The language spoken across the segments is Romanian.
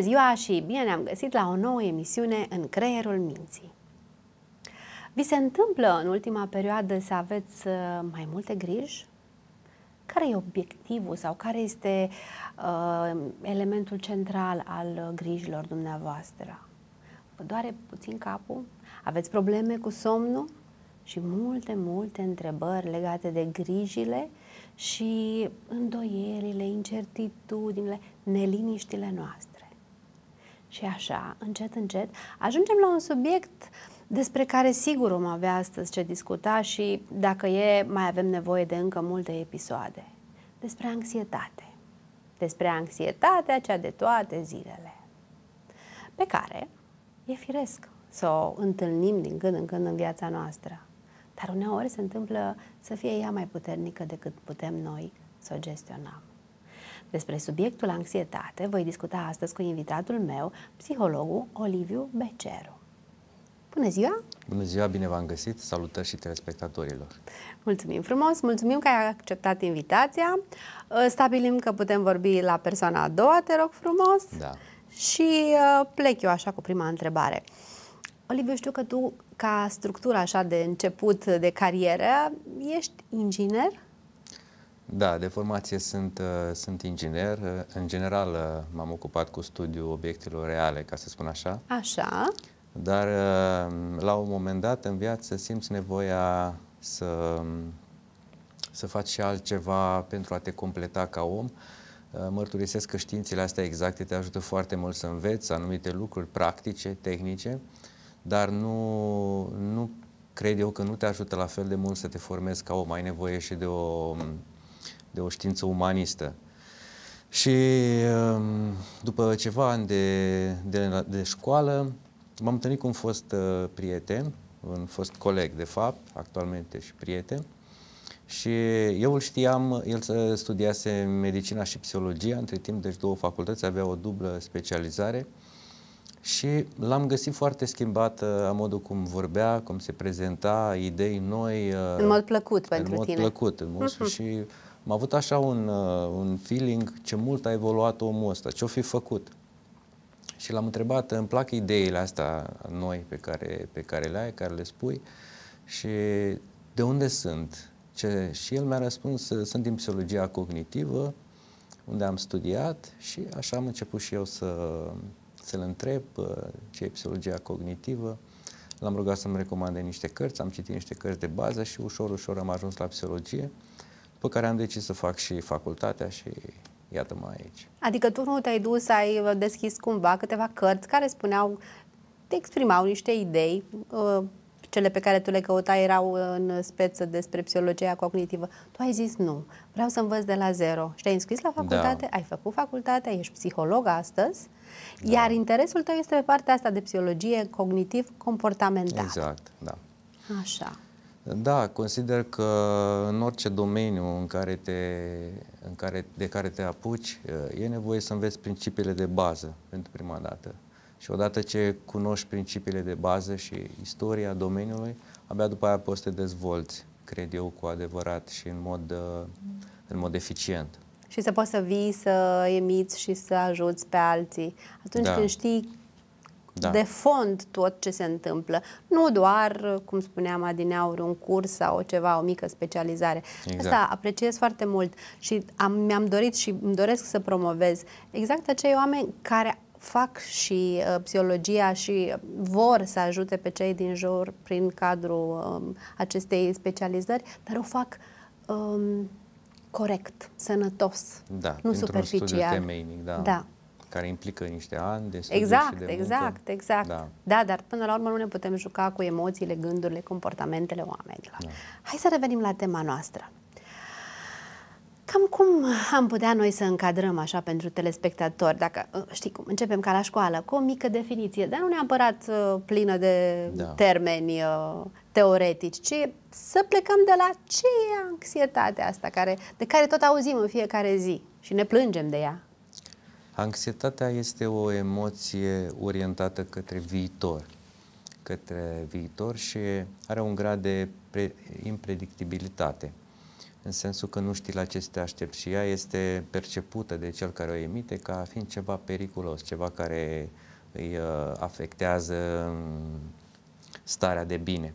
ziua și bine ne-am găsit la o nouă emisiune în creierul minții. Vi se întâmplă în ultima perioadă să aveți uh, mai multe griji? Care e obiectivul sau care este uh, elementul central al uh, grijilor dumneavoastră? Vă doare puțin capul? Aveți probleme cu somnul? Și multe, multe întrebări legate de grijile și îndoierile, incertitudinile, neliniștile noastre. Și așa, încet, încet, ajungem la un subiect despre care sigur om avea astăzi ce discuta și, dacă e, mai avem nevoie de încă multe episoade. Despre anxietate. Despre anxietatea cea de toate zilele. Pe care e firesc să o întâlnim din când în când în viața noastră. Dar uneori se întâmplă să fie ea mai puternică decât putem noi să o gestionăm. Despre subiectul anxietate voi discuta astăzi cu invitatul meu, psihologul Oliviu Beceru. Bună ziua! Bună ziua, bine v-am găsit! Salutări și telespectatorilor! Mulțumim frumos, mulțumim că ai acceptat invitația. Stabilim că putem vorbi la persoana a doua, te rog frumos. Da. Și plec eu așa cu prima întrebare. Oliviu, știu că tu, ca structură așa de început de carieră, ești inginer? Da, de formație sunt, uh, sunt inginer. Uh, în general uh, m-am ocupat cu studiul obiectelor reale, ca să spun așa. Așa. Dar la un moment dat în viață simți nevoia să, um, să faci și altceva pentru a te completa ca om. Mărturisesc că științele astea exacte te ajută foarte mult să înveți anumite lucruri practice, tehnice, dar nu, nu cred eu că nu te ajută la fel de mult să te formezi ca om. Ai nevoie și de o um, de o știință umanistă. Și um, după ceva ani de, de, de școală, m-am întâlnit cu un fost uh, prieten, un fost coleg, de fapt, actualmente și prieten, și eu îl știam, el uh, studiase medicina și psihologia, între timp, deci două facultăți, avea o dublă specializare și l-am găsit foarte schimbat a uh, modul cum vorbea, cum se prezenta, idei noi. În mod plăcut pentru în mod tine. plăcut, în mod uh-huh. și am avut așa un, uh, un feeling ce mult a evoluat omul ăsta, ce-o fi făcut. Și l-am întrebat, îmi plac ideile astea noi pe care, pe care le ai, care le spui și de unde sunt? Ce? Și el mi-a răspuns, uh, sunt din psihologia cognitivă, unde am studiat și așa am început și eu să, să-l întreb uh, ce e psihologia cognitivă. L-am rugat să-mi recomande niște cărți, am citit niște cărți de bază și ușor, ușor am ajuns la psihologie după care am decis să fac și facultatea și iată-mă aici. Adică tu nu te-ai dus, ai deschis cumva câteva cărți care spuneau, te exprimau niște idei, uh, cele pe care tu le căutai erau în speță despre psihologia cognitivă. Tu ai zis nu, vreau să învăț de la zero. Și te-ai înscris la da. facultate, da. ai făcut facultatea, ești psiholog astăzi, da. iar interesul tău este pe partea asta de psihologie cognitiv-comportamental. Exact, da. Așa. Da, consider că în orice domeniu în care te, în care, de care te apuci, e nevoie să înveți principiile de bază pentru prima dată. Și odată ce cunoști principiile de bază și istoria domeniului, abia după aia poți să te dezvolți, cred eu, cu adevărat și în mod, uh, în mod eficient. Și să poți să vii, să emiți și să ajuți pe alții. Atunci da. când știi da. de fond tot ce se întâmplă. Nu doar, cum spuneam adineauri, un curs sau ceva, o mică specializare. Exact. Asta apreciez foarte mult și am, mi-am dorit și îmi doresc să promovez exact acei oameni care fac și uh, psihologia și vor să ajute pe cei din jur prin cadrul uh, acestei specializări, dar o fac uh, corect, sănătos, da, nu superficial. temeinic, da. da care implică niște ani de studiu Exact, și de muncă. exact, exact. Da. da, dar până la urmă nu ne putem juca cu emoțiile, gândurile, comportamentele oamenilor. Da. Hai să revenim la tema noastră. Cam cum am putea noi să încadrăm așa pentru telespectatori, dacă, uh, știi cum, începem ca la școală, cu o mică definiție, dar nu neapărat uh, plină de da. termeni uh, teoretici, ci să plecăm de la ce e anxietatea asta, care, de care tot auzim în fiecare zi și ne plângem de ea. Anxietatea este o emoție orientată către viitor, către viitor și are un grad de impredictibilitate, în sensul că nu știi la ce să te aștepți și ea este percepută de cel care o emite ca fiind ceva periculos, ceva care îi uh, afectează starea de bine.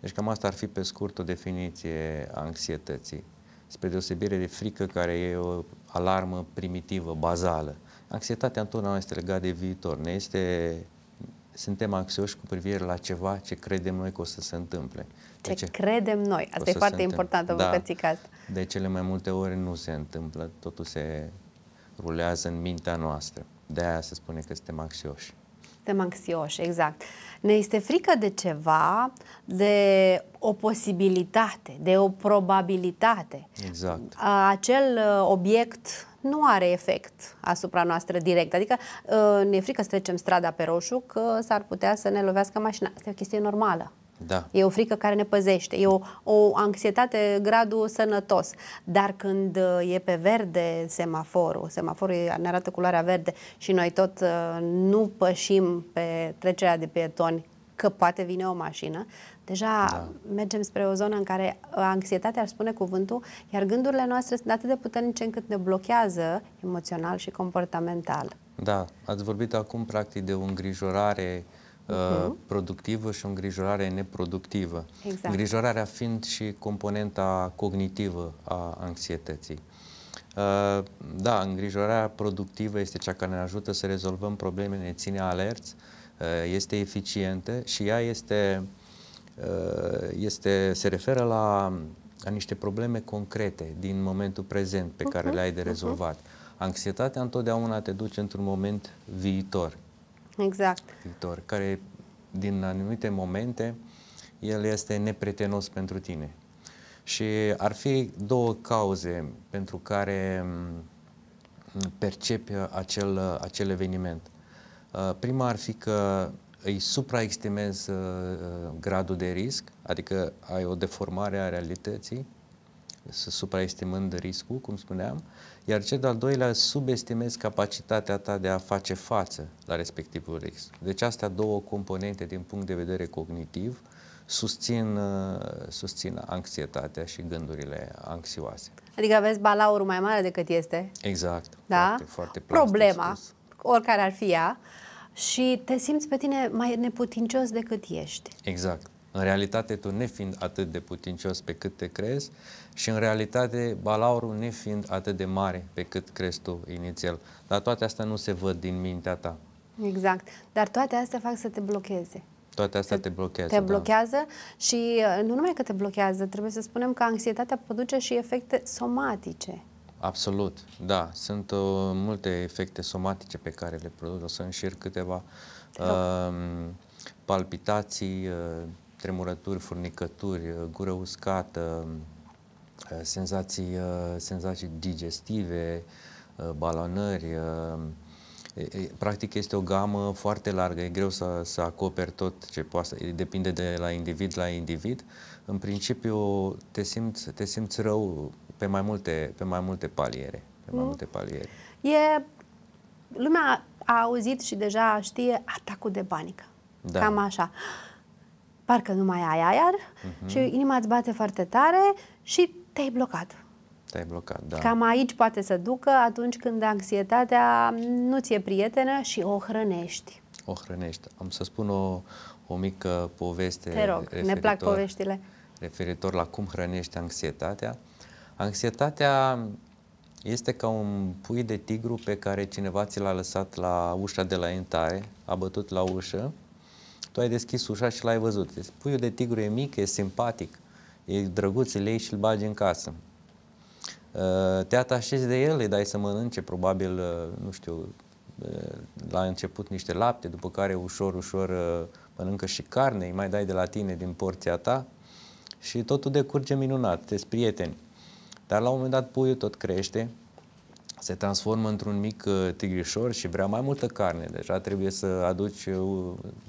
Deci cam asta ar fi pe scurt o definiție a anxietății, spre deosebire de frică care e o alarmă primitivă, bazală. Anxietatea întotdeauna este legată de viitor. Ne este, suntem anxioși cu privire la ceva ce credem noi că o să se întâmple. Ce ce deci, credem noi. Asta e foarte importantă da, bucățica asta. De cele mai multe ori nu se întâmplă. Totul se rulează în mintea noastră. De aia se spune că suntem anxioși. Suntem anxioși, exact. Ne este frică de ceva, de o posibilitate, de o probabilitate. Exact. Acel uh, obiect nu are efect asupra noastră direct. Adică uh, ne e frică să trecem strada pe roșu că s-ar putea să ne lovească mașina. Asta e o chestie normală. Da. E o frică care ne păzește, e o, o anxietate gradul sănătos. Dar când uh, e pe verde semaforul, semaforul ne arată culoarea verde și noi tot uh, nu pășim pe trecerea de pietoni că poate vine o mașină, Deja da. mergem spre o zonă în care uh, anxietatea ar spune cuvântul, iar gândurile noastre sunt atât de puternice încât ne blochează emoțional și comportamental. Da, ați vorbit acum practic de o îngrijorare uh-huh. productivă și o îngrijorare neproductivă. Exact. Îngrijorarea fiind și componenta cognitivă a anxietății. Uh, da, îngrijorarea productivă este cea care ne ajută să rezolvăm probleme, ne ține alerți, uh, este eficientă și ea este Uh, este, se referă la, la niște probleme concrete din momentul prezent pe care uh-huh. le ai de rezolvat. Uh-huh. Anxietatea întotdeauna te duce într-un moment viitor. Exact. Viitor, care din anumite momente el este nepretenos pentru tine. Și ar fi două cauze pentru care mm, percepi acel, acel eveniment. Uh, prima ar fi că îi supraestimezi uh, uh, gradul de risc, adică ai o deformare a realității, supraestimând riscul, cum spuneam, iar cel de-al doilea, subestimezi capacitatea ta de a face față la respectivul risc. Deci astea două componente din punct de vedere cognitiv susțin, uh, susțin anxietatea și gândurile anxioase. Adică aveți balaurul mai mare decât este. Exact. Da? Foarte, foarte Problema, oricare ar fi ea, și te simți pe tine mai neputincios decât ești. Exact. În realitate, tu nefiind atât de putincios pe cât te crezi și în realitate balaurul nefiind atât de mare pe cât crezi tu inițial. Dar toate astea nu se văd din mintea ta. Exact. Dar toate astea fac să te blocheze. Toate astea te, te blochează. Te da. blochează și uh, nu numai că te blochează, trebuie să spunem că anxietatea produce și efecte somatice. Absolut, da. Sunt uh, multe efecte somatice pe care le produc. O să înșir câteva uh, palpitații, uh, tremurături, furnicături, uh, gură uscată, uh, senzații, uh, senzații digestive, uh, balonări. Uh, Practic este o gamă foarte largă, e greu să, să acoperi tot ce poate, să, depinde de la individ la individ. În principiu te simți, te simți rău pe mai multe, pe mai multe paliere. Pe mai mm. multe paliere. E, lumea a auzit și deja știe atacul de panică. Da. Cam așa. Parcă nu mai ai aer mm-hmm. și inima îți bate foarte tare și te-ai blocat. Te-ai blocat, da. Cam aici poate să ducă atunci când anxietatea nu ți-e prietenă și o hrănești. O hrănești. Am să spun o, o mică poveste. Te rog, ne plac poveștile. Referitor la cum hrănești anxietatea. Uh, Anxietatea este ca un pui de tigru pe care cineva ți l-a lăsat la ușa de la intare, a bătut la ușă, tu ai deschis ușa și l-ai văzut. Deci, puiul de tigru e mic, e simpatic, e drăguț, îl iei și îl bagi în casă. Uh, te atașezi de el, îi dai să mănânce, probabil, uh, nu știu, uh, la început niște lapte, după care ușor, ușor mănâncă și carne, îi mai dai de la tine din porția ta și totul decurge minunat, te prieteni. Dar la un moment dat puiul tot crește, se transformă într-un mic uh, tigrișor și vrea mai multă carne. Deja trebuie să aduci uh,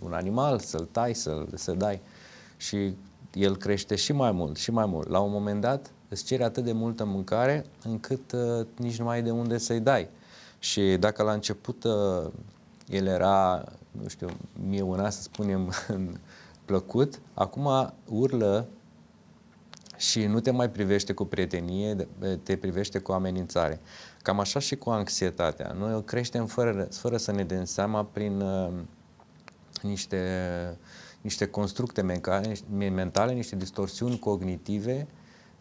un animal, să-l tai, să-l să dai. Și el crește și mai mult, și mai mult. La un moment dat îți cere atât de multă mâncare încât uh, nici nu mai ai de unde să-i dai. Și dacă la început uh, el era, nu știu, mie una să spunem, plăcut, acum urlă și nu te mai privește cu prietenie, te privește cu amenințare. Cam așa și cu anxietatea. Noi o creștem fără, fără să ne dăm seama prin uh, niște, niște constructe mentale, niște distorsiuni cognitive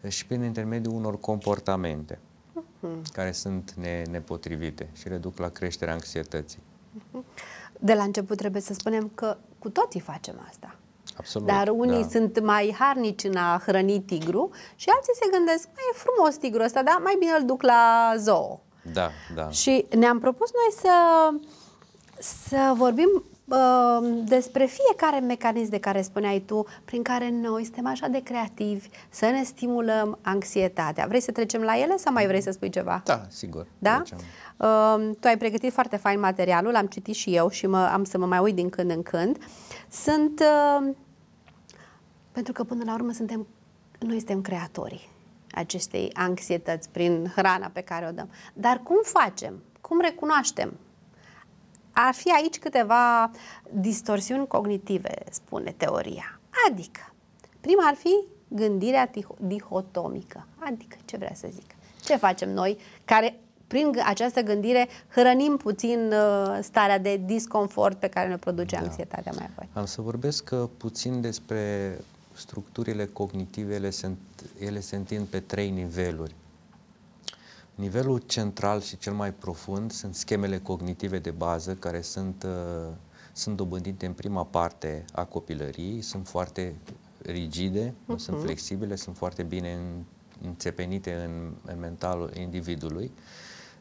uh, și prin intermediul unor comportamente uh-huh. care sunt ne, nepotrivite și reduc la creșterea anxietății. Uh-huh. De la început trebuie să spunem că cu toții facem asta. Absolut, Dar unii da. sunt mai harnici în a hrăni tigru și alții se gândesc, mai e frumos tigru ăsta, dar mai bine îl duc la zoo. Da, da. Și ne-am propus noi să, să vorbim uh, despre fiecare mecanism de care spuneai tu, prin care noi suntem așa de creativi, să ne stimulăm anxietatea. Vrei să trecem la ele sau mai vrei să spui ceva? Da, sigur. Da? Uh, Tu ai pregătit foarte fain materialul, l-am citit și eu și mă, am să mă mai uit din când în când. Sunt uh, pentru că, până la urmă, suntem, noi suntem creatorii acestei anxietăți prin hrana pe care o dăm. Dar cum facem? Cum recunoaștem? Ar fi aici câteva distorsiuni cognitive, spune teoria. Adică, prima ar fi gândirea dihotomică. Adică, ce vrea să zic? Ce facem noi care prin această gândire hrănim puțin uh, starea de disconfort pe care ne produce da. anxietatea mai apoi. Am să vorbesc uh, puțin despre structurile cognitive ele se, ele se întind pe trei niveluri. Nivelul central și cel mai profund sunt schemele cognitive de bază care sunt, uh, sunt dobândite în prima parte a copilăriei, sunt foarte rigide, uh-huh. nu sunt mhm. flexibile, sunt foarte bine înțepenite în, în mentalul individului.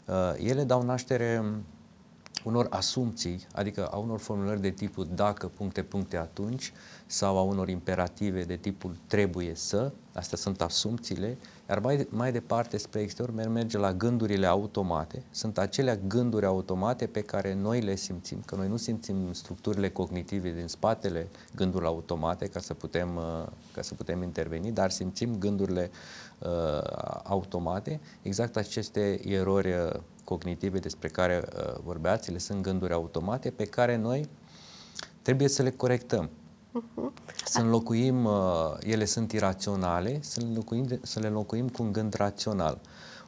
Uh, ele dau naștere unor asumții, adică a unor formulări de tipul dacă, puncte, puncte, atunci, sau a unor imperative de tipul trebuie să, Astea sunt asumțiile, iar mai, mai departe, spre exterior, merge la gândurile automate. Sunt acelea gânduri automate pe care noi le simțim, că noi nu simțim structurile cognitive din spatele gândurilor automate ca să putem, uh, ca să putem interveni, dar simțim gândurile uh, automate, exact aceste erori uh, cognitive despre care uh, vorbeați, le sunt gânduri automate pe care noi trebuie să le corectăm. Să înlocuim, uh, ele sunt iraționale, să le, înlocuim, să le înlocuim cu un gând rațional.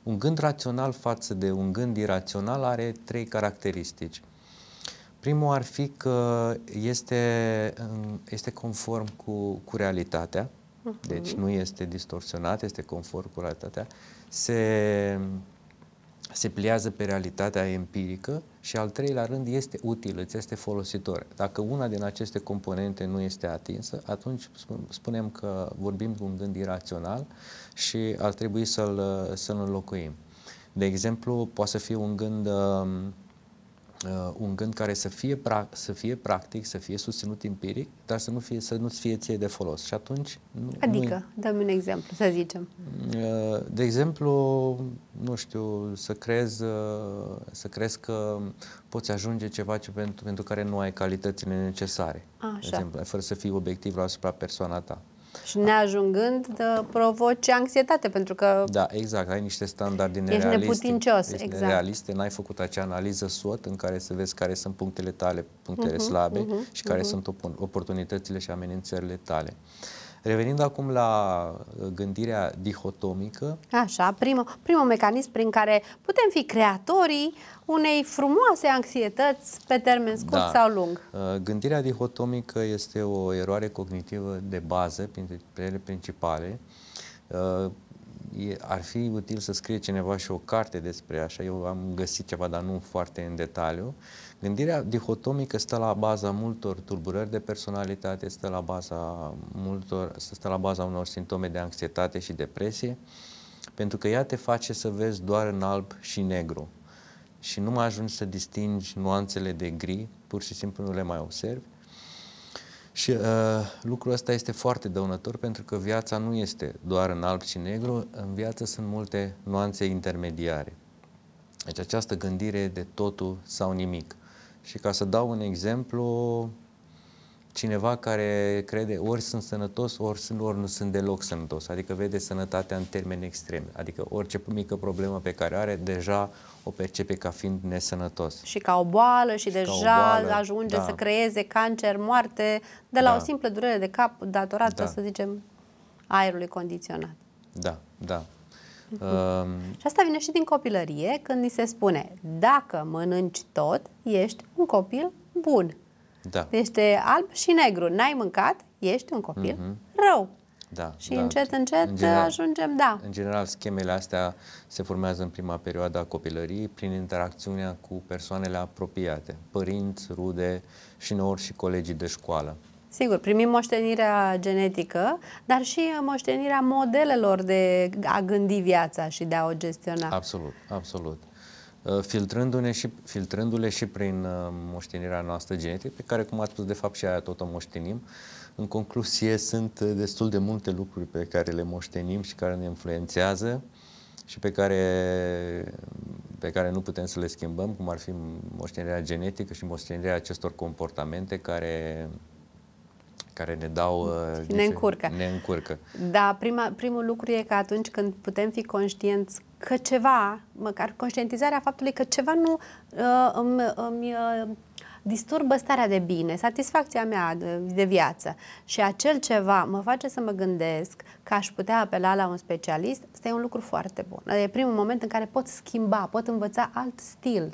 Un gând rațional față de un gând irațional are trei caracteristici. Primul ar fi că este, este conform cu, cu realitatea, deci mhm. nu este distorsionat, este conform cu realitatea. Se se pliază pe realitatea empirică și al treilea rând este utilă, îți este folositor. Dacă una din aceste componente nu este atinsă, atunci spunem că vorbim cu un gând irațional și ar trebui să-l să, -l, înlocuim. De exemplu, poate să fie un gând um, Uh, un gând care să fie, pra- să fie practic, să fie susținut empiric, dar să nu fie, să nu fie ție de folos. Și atunci... Nu, adică, nu dăm un exemplu, să zicem. Uh, de exemplu, nu știu, să crezi, uh, să crezi că poți ajunge ceva ce pentru, pentru care nu ai calitățile necesare. Așa. De exemplu, fără să fii obiectiv la asupra persoana ta. Și neajungând uh, provoci anxietate, pentru că... Da, exact, ai niște standarde nerealiste. Ești neputincios, ești exact. Nerealiste, n-ai făcut acea analiză SWOT în care să vezi care sunt punctele tale, punctele uh-huh, slabe uh-huh, și care uh-huh. sunt oportunitățile și amenințările tale. Uh, Revenind acum la uh, gândirea dihotomică. Așa, primul, primul mecanism prin care putem fi creatorii unei frumoase anxietăți pe termen scurt da. sau lung. Uh, gândirea dihotomică este o eroare cognitivă de bază, printre ele principale. Uh, ar fi util să scrie cineva și o carte despre așa. Eu am găsit ceva, dar nu foarte în detaliu. Uh, Gândirea dihotomică stă la baza multor tulburări de personalitate, stă la baza, multor, stă la baza unor simptome de anxietate și depresie, pentru că ea te face să vezi doar în alb și negru și nu mai ajungi să distingi nuanțele de gri, pur și simplu nu le mai observi. Și uh, lucrul ăsta este foarte dăunător pentru că viața nu este doar în alb și negru, în viață sunt multe nuanțe intermediare. Deci această gândire de totul sau nimic. Și ca să dau un exemplu, cineva care crede ori sunt sănătos, ori, sunt, ori nu sunt deloc sănătos, adică vede sănătatea în termeni extremi, adică orice mică problemă pe care are, deja o percepe ca fiind nesănătos. Și ca o boală și, și deja boală, ajunge da. să creeze cancer, moarte, de la da. o simplă durere de cap datorată, da. să zicem, aerului condiționat. Da, da. Ehm, și asta vine și din copilărie, când ni se spune, dacă mănânci tot, ești un copil bun. Da. Este alb și negru. N-ai mâncat, ești un copil mm-hmm. rău. Da, și da. încet, încet în general, ajungem, da. În general, schemele astea se formează în prima perioadă a copilăriei prin interacțiunea cu persoanele apropiate, părinți, rude și nouă și colegii de școală. Sigur, primim moștenirea genetică, dar și moștenirea modelelor de a gândi viața și de a o gestiona. Absolut, absolut. Uh, filtrându le și, filtrându-le și prin uh, moștenirea noastră genetică, pe care, cum ați spus, de fapt și aia tot o moștenim, în concluzie sunt uh, destul de multe lucruri pe care le moștenim și care ne influențează și pe care, pe care nu putem să le schimbăm, cum ar fi moștenirea genetică și moștenirea acestor comportamente care care ne dau... Uh, ne încurcă. Ne încurcă. Da, prima, primul lucru e că atunci când putem fi conștienți că ceva, măcar conștientizarea faptului că ceva nu uh, îmi, îmi uh, disturbă starea de bine, satisfacția mea de, de viață și acel ceva mă face să mă gândesc că aș putea apela la un specialist, este un lucru foarte bun. E primul moment în care pot schimba, pot învăța alt stil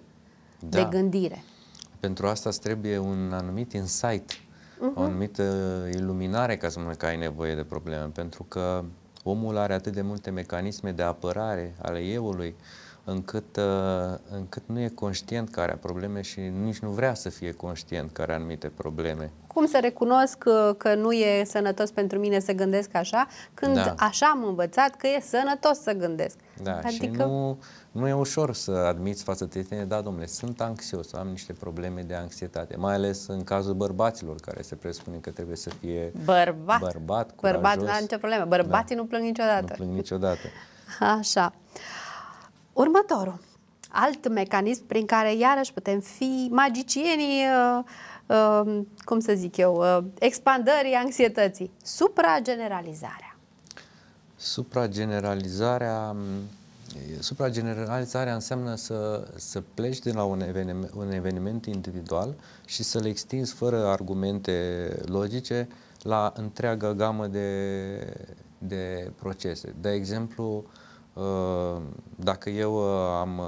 da. de gândire. Pentru asta îți trebuie un anumit insight uh-huh. o anumită iluminare ca să spun că ai nevoie de probleme, pentru că omul are atât de multe mecanisme de apărare ale euului, încât, uh, încât nu e conștient că are probleme și nici nu vrea să fie conștient că are anumite probleme. Cum să recunosc că, uh, că nu e sănătos pentru mine să gândesc așa, când da. așa am învățat că e sănătos să gândesc? Da, adică... și nu nu e ușor să admiți față de tine, da, domnule, sunt anxios, am niște probleme de anxietate, mai ales în cazul bărbaților, care se presupune că trebuie să fie bărbat, bărbat curajos. Bărbat nu are nicio problemă, bărbații da. nu plâng niciodată. Nu plâng niciodată. Așa. Următorul. Alt mecanism prin care iarăși putem fi magicienii, uh, uh, cum să zic eu, uh, expandării anxietății. supra Suprageneralizarea mm, Suprageneralizarea înseamnă să, să pleci de la un eveniment, un eveniment individual și să-l extinzi fără argumente logice la întreaga gamă de, de procese. De exemplu, ă, dacă eu am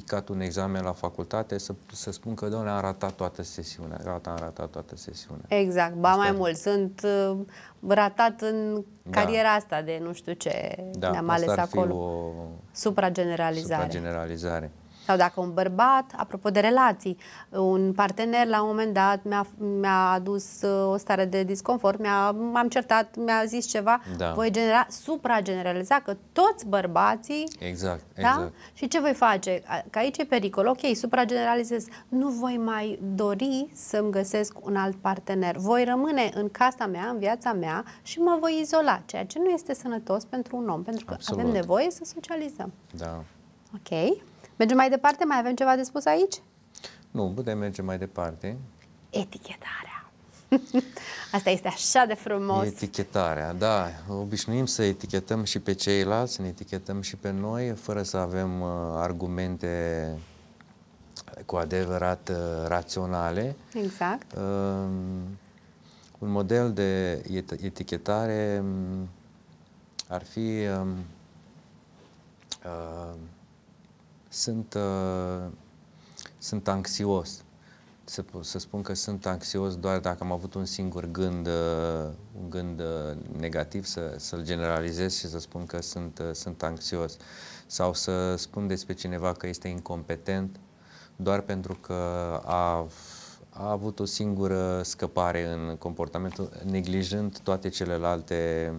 picat un examen la facultate să, să spun că, doamne, am ratat toată sesiunea. Gata, am ratat toată sesiunea. Exact, ba asta mai mult. Sunt uh, ratat în da. cariera asta de nu știu ce da, ne-am ales acolo. o Supra-generalizare. Sau dacă un bărbat, apropo de relații, un partener la un moment dat mi-a, mi-a adus uh, o stare de disconfort, mi-a, m-am certat, mi-a zis ceva, da. voi genera, suprageneraliza că toți bărbații... Exact, da? exact. Și ce voi face? Că aici e pericol. Ok, suprageneralizez. Nu voi mai dori să-mi găsesc un alt partener. Voi rămâne în casa mea, în viața mea și mă voi izola, ceea ce nu este sănătos pentru un om, pentru că Absolut. avem nevoie să socializăm. Da. Ok. Mergem mai departe? Mai avem ceva de spus aici? Nu, putem merge mai departe. Etichetarea. Asta este așa de frumos. Etichetarea, da. Obișnuim să etichetăm și pe ceilalți, să ne etichetăm și pe noi, fără să avem uh, argumente cu adevărat uh, raționale. Exact. Uh, un model de et- etichetare um, ar fi um, uh, sunt, uh, sunt anxios. Să, să spun că sunt anxios doar dacă am avut un singur gând, uh, un gând uh, negativ, să, să-l generalizez și să spun că sunt, uh, sunt anxios. Sau să spun despre cineva că este incompetent doar pentru că a a avut o singură scăpare în comportamentul, neglijând toate celelalte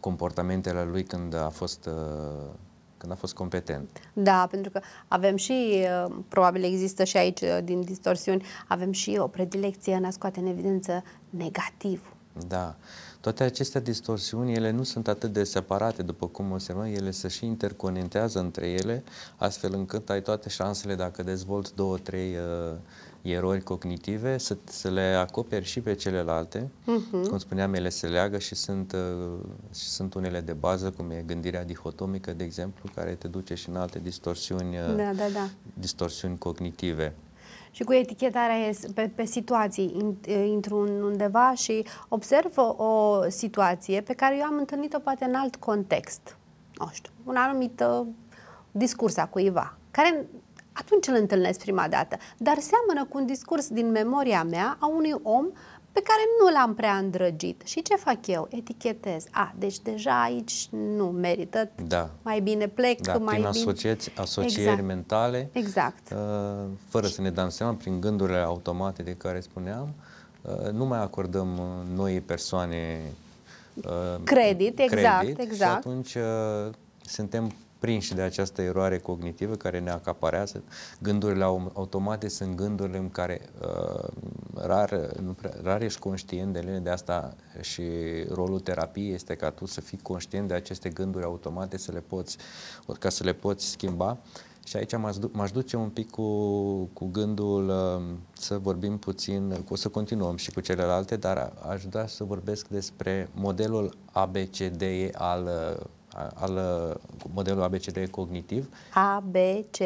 comportamentele lui când a fost uh, când a fost competent. Da, pentru că avem și, uh, probabil există și aici uh, din distorsiuni, avem și o predilecție în a scoate în evidență negativ. Da. Toate aceste distorsiuni, ele nu sunt atât de separate, după cum înseamnă, ele se și interconentează între ele, astfel încât ai toate șansele dacă dezvolți două, trei uh, erori cognitive, să, să le acoperi și pe celelalte. Uh-huh. Cum spuneam, ele se leagă și sunt, uh, și sunt unele de bază, cum e gândirea dihotomică, de exemplu, care te duce și în alte distorsiuni, uh, da, da, da. distorsiuni cognitive. Și cu etichetarea pe, pe situații. Uh, intru undeva și observ o situație pe care eu am întâlnit-o poate în alt context. Nu știu, un anumit uh, discurs a cuiva, care atunci îl întâlnesc prima dată. Dar seamănă cu un discurs din memoria mea a unui om pe care nu l-am prea îndrăgit. Și ce fac eu? Etichetez. A, deci deja aici nu merită. Da. Mai bine plec, da, mai prin bine... Exact. asocieri exact. mentale. Exact. Uh, fără să ne dăm seama, prin gândurile automate de care spuneam, uh, nu mai acordăm uh, noi persoane uh, credit, exact, credit, exact. Și atunci uh, suntem prinși de această eroare cognitivă care ne acaparează. Gândurile automate sunt gândurile în care uh, rar, nu prea, rar ești conștient de ele, de asta și rolul terapiei este ca tu să fii conștient de aceste gânduri automate, să le poți, ca să le poți schimba. Și aici m-aș duce un pic cu, cu gândul uh, să vorbim puțin, o să continuăm și cu celelalte, dar aș vrea să vorbesc despre modelul ABCDE al uh, al uh, modelului ABCD cognitiv. A, B, C,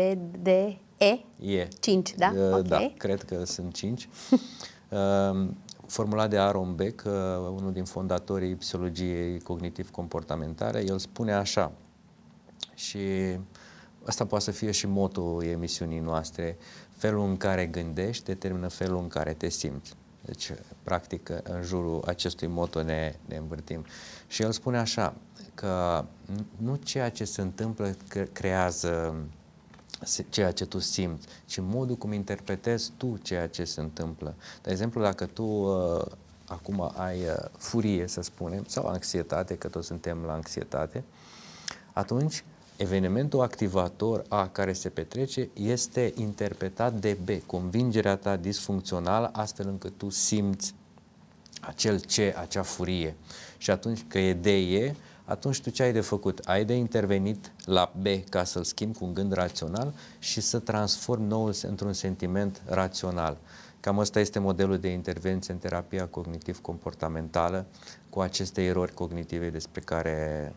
D, E? E. 5, da? Uh, okay. Da, cred că sunt 5. uh, um, formulat de Aaron Beck, uh, unul din fondatorii psihologiei cognitiv-comportamentare, el spune așa și asta poate să fie și motul emisiunii noastre, felul în care gândești determină felul în care te simți. Deci, practic, în jurul acestui moto ne, ne învârtim. Și el spune așa, că nu ceea ce se întâmplă creează ceea ce tu simți, ci modul cum interpretezi tu ceea ce se întâmplă. De exemplu, dacă tu uh, acum ai uh, furie, să spunem, sau anxietate, că toți suntem la anxietate, atunci evenimentul activator A care se petrece este interpretat de B, convingerea ta disfuncțională, astfel încât tu simți acel ce, acea furie. Și atunci că e D, e, atunci tu ce ai de făcut? Ai de intervenit la B ca să-l schimbi cu un gând rațional și să transformi noul într-un sentiment rațional. Cam asta este modelul de intervenție în terapia cognitiv-comportamentală cu aceste erori cognitive despre care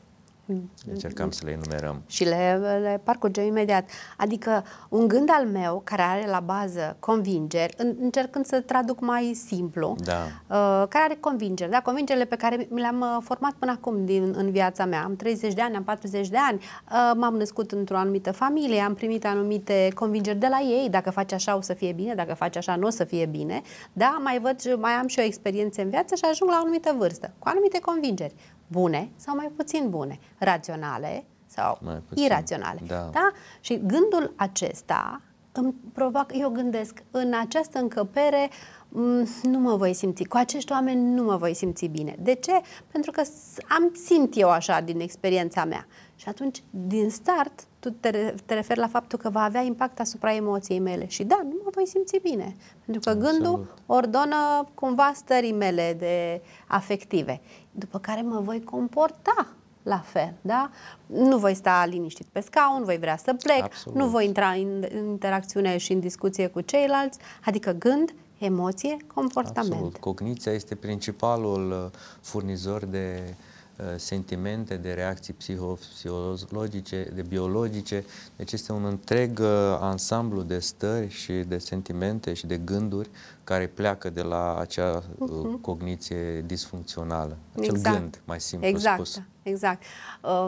Mm. încercăm să le enumerăm. Și le, le parcurgem imediat. Adică un gând al meu care are la bază convingeri, în, încercând să traduc mai simplu, da. uh, care are convingeri, da? convingerile pe care mi le-am uh, format până acum din, în viața mea. Am 30 de ani, am 40 de ani, uh, m-am născut într-o anumită familie, am primit anumite convingeri de la ei, dacă faci așa o să fie bine, dacă faci așa nu o să fie bine, da? mai văd, mai am și o experiență în viață și ajung la o anumită vârstă, cu anumite convingeri bune sau mai puțin bune, raționale sau iraționale. Da. da? Și gândul acesta îmi provoacă, eu gândesc, în această încăpere mm, nu mă voi simți, cu acești oameni nu mă voi simți bine. De ce? Pentru că am simt eu așa din experiența mea. Și atunci, din start, tu te, te referi la faptul că va avea impact asupra emoției mele. Și da, nu mă voi simți bine. Pentru că Absolut. gândul ordonă cumva stării mele de afective după care mă voi comporta la fel, da? Nu voi sta liniștit pe scaun, voi vrea să plec, Absolut. nu voi intra în interacțiune și în discuție cu ceilalți, adică gând, emoție, comportament. Absolut. Cogniția este principalul uh, furnizor de Uh, sentimente, de reacții psihologice, de biologice. Deci este un întreg uh, ansamblu de stări și de sentimente și de gânduri care pleacă de la acea uh-huh. cogniție disfuncțională. Acel exact. gând, mai simplu exact. spus. Exact.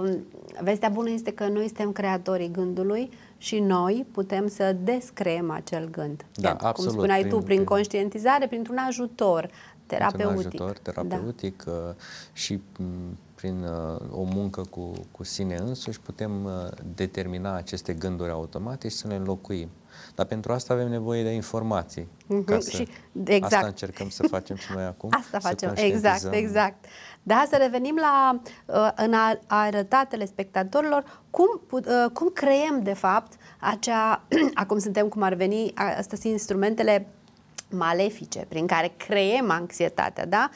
Um, vestea bună este că noi suntem creatorii gândului și noi putem să descreem acel gând. Da, Iar, absolut. Cum spuneai prin, tu, prin conștientizare, printr-un ajutor terapeutic, da. terapeutic da. și mm, prin uh, o muncă cu, cu sine însuși putem uh, determina aceste gânduri automate și să le înlocuim. Dar pentru asta avem nevoie de informații. Mm-hmm. Ca să, și, exact. Asta încercăm să facem și noi acum. Asta facem, exact, exact. Da, să revenim la în arăta spectatorilor, cum, cum creăm de fapt acea, acum suntem cum ar veni, astăzi instrumentele malefice, prin care creem anxietatea, da?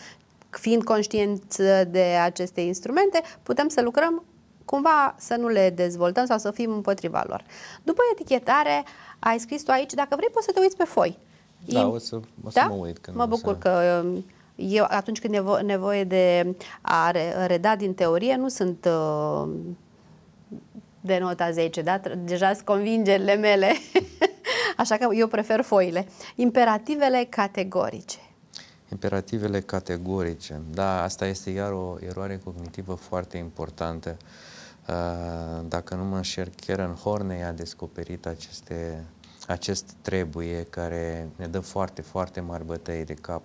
Fiind conștienți de aceste instrumente, putem să lucrăm cumva să nu le dezvoltăm sau să fim împotriva lor. După etichetare, ai scris tu aici, dacă vrei poți să te uiți pe foi. Da, o să, o să da? mă uit. Când mă bucur să... că um, eu, atunci când e nevoie de a reda din teorie, nu sunt um, de nota 10, da? Deja sunt convingerile mele. Așa că eu prefer foile. Imperativele categorice. Imperativele categorice. Da, asta este iar o eroare cognitivă foarte importantă. Uh, dacă nu mă înșel, Karen Horney a descoperit aceste, acest trebuie care ne dă foarte, foarte mari bătăi de cap.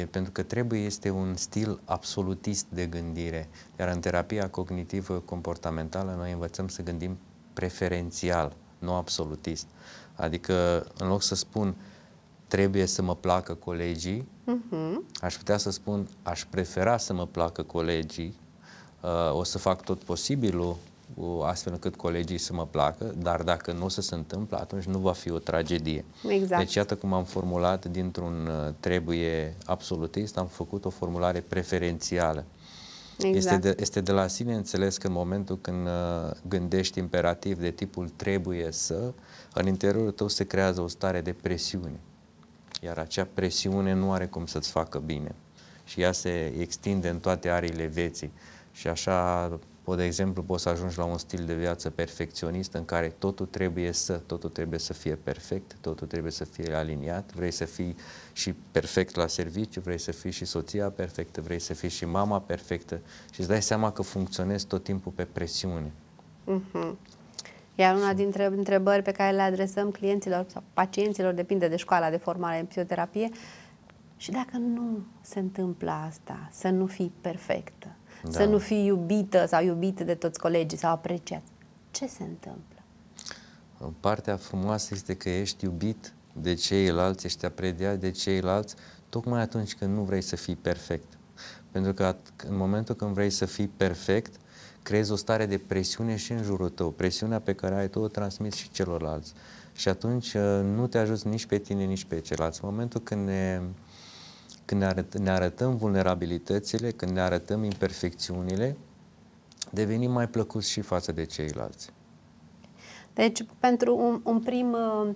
E, pentru că trebuie este un stil absolutist de gândire. Iar în terapia cognitivă-comportamentală noi învățăm să gândim preferențial, nu absolutist. Uh, Adică, în loc să spun trebuie să mă placă colegii, uh-huh. aș putea să spun aș prefera să mă placă colegii, uh, o să fac tot posibilul astfel încât colegii să mă placă, dar dacă nu o să se întâmplă, atunci nu va fi o tragedie. Exact. Deci iată cum am formulat dintr-un uh, trebuie absolutist, am făcut o formulare preferențială. Exact. Este, de, este de la sine înțeles că în momentul când uh, gândești imperativ de tipul trebuie să, în interiorul tău se creează o stare de presiune. Iar acea presiune nu are cum să-ți facă bine. Și ea se extinde în toate ariile vieții. Și așa de exemplu, poți să ajungi la un stil de viață perfecționist în care totul trebuie să, totul trebuie să fie perfect, totul trebuie să fie aliniat, vrei să fii și perfect la serviciu, vrei să fii și soția perfectă, vrei să fii și mama perfectă și îți dai seama că funcționezi tot timpul pe presiune. mm mm-hmm. huh Iar una dintre întrebări pe care le adresăm clienților sau pacienților, depinde de școala de formare în psihoterapie, și dacă nu se întâmplă asta, să nu fii perfectă, da. să nu fii iubită sau iubit de toți colegii sau apreciat. Ce se întâmplă? Partea frumoasă este că ești iubit de ceilalți, ești apreciat de ceilalți, tocmai atunci când nu vrei să fii perfect. Pentru că în momentul când vrei să fii perfect, creezi o stare de presiune și în jurul tău. Presiunea pe care ai tu o transmis și celorlalți. Și atunci uh, nu te ajuți nici pe tine, nici pe ceilalți. În momentul când ne când ne, arăt, ne arătăm vulnerabilitățile, când ne arătăm imperfecțiunile, devenim mai plăcuți și față de ceilalți. Deci, pentru un, un prim uh,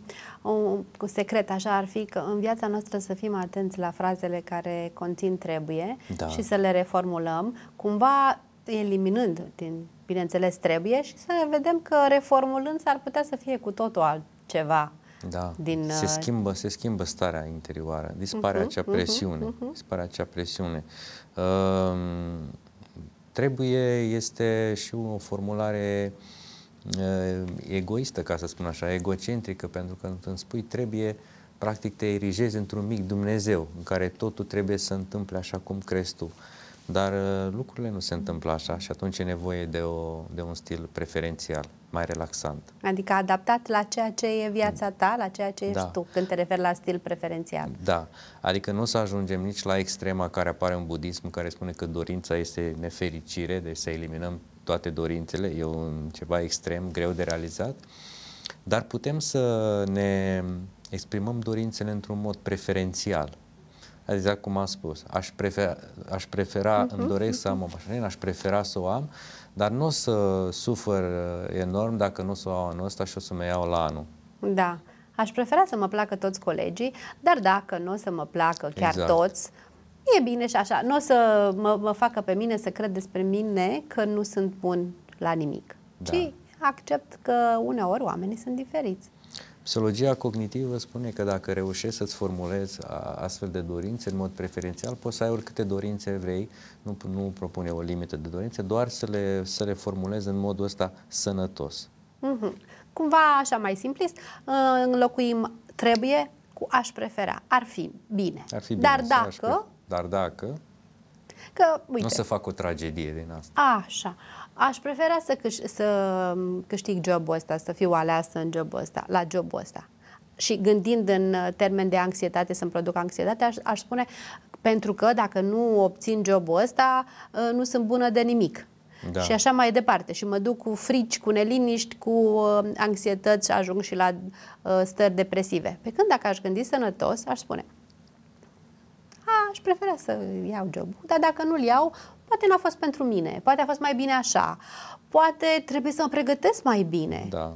un secret, așa ar fi că în viața noastră să fim atenți la frazele care conțin trebuie da. și să le reformulăm, cumva eliminând din, bineînțeles, trebuie și să vedem că reformulând s-ar putea să fie cu totul altceva da, din, se, uh, schimbă, se schimbă starea interioară, dispare uh-huh, acea uh-huh, presiune. Uh-huh, uh-huh. Dispare acea presiune. Uh, trebuie, este și o formulare uh, egoistă, ca să spun așa, egocentrică, pentru că când spui trebuie, practic te erigezi într-un mic Dumnezeu în care totul trebuie să întâmple așa cum crezi tu. Dar uh, lucrurile nu se întâmplă așa și atunci e nevoie de, o, de un stil preferențial, mai relaxant. Adică adaptat la ceea ce e viața ta, la ceea ce da. tu, când te referi la stil preferențial. Da, adică nu o să ajungem nici la extrema care apare în budism, care spune că dorința este nefericire, deci să eliminăm toate dorințele, e un ceva extrem, greu de realizat, dar putem să ne exprimăm dorințele într-un mod preferențial Exact cum am spus, aș prefera, aș prefera uh-huh, îmi doresc uh-huh. să am mhm. o mașină, aș prefera să o am, dar nu o să sufăr uh, enorm dacă nu o să o au anul ăsta și o să mă iau la anul. Da, aș prefera să mă placă toți colegii, dar dacă nu o să mă placă chiar exact. toți, e bine și așa. Nu o să mă, mă facă pe mine să cred despre mine că nu sunt bun la nimic, da. ci accept că uneori oamenii sunt diferiți. Psihologia cognitivă spune că dacă reușești să-ți formulezi astfel de dorințe în mod preferențial, poți să ai oricâte dorințe vrei, nu, nu propune o limită de dorințe, doar să le, să le formulezi în modul ăsta sănătos. Mm-hmm. Cumva așa mai simplist, ă, înlocuim trebuie cu aș prefera, ar fi bine. Ar fi bine dar dacă... Aș, dar dacă... Că, uite, nu să fac o tragedie din asta. Așa. Aș prefera să, câș- să mm, câștig jobul ăsta, să fiu aleasă în jobul ăsta, la jobul ăsta. Și gândind în uh, termen de anxietate, să-mi produc anxietate, aș, aș spune pentru că dacă nu obțin jobul ăsta, uh, nu sunt bună de nimic. Da. Și așa mai departe. Și mă duc cu frici, cu neliniști, cu uh, anxietăți și ajung și la stări depresive. Pe când dacă aș gândi sănătos, aș spune, aș prefera să iau jobul, dar dacă nu-l iau, poate n-a fost pentru mine, poate a fost mai bine așa, poate trebuie să mă pregătesc mai bine. Da.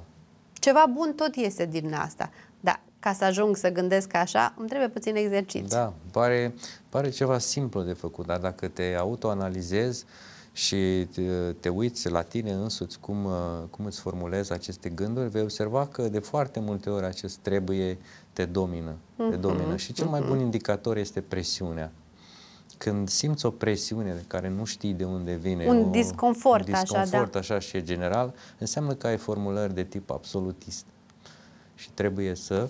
Ceva bun tot este din asta. Dar ca să ajung să gândesc așa, îmi trebuie puțin exercițiu. Da, pare, pare ceva simplu de făcut, dar dacă te autoanalizezi și te, te uiți la tine însuți cum, cum îți formulezi aceste gânduri, vei observa că de foarte multe ori acest trebuie te domină. Mm-hmm. Te mhm. domină. Și cel mai mhm. bun indicator este presiunea. Când simți o presiune de care nu știi de unde vine, un o, disconfort, un disconfort așa, așa, da. așa și e general, înseamnă că ai formulări de tip absolutist. Și trebuie să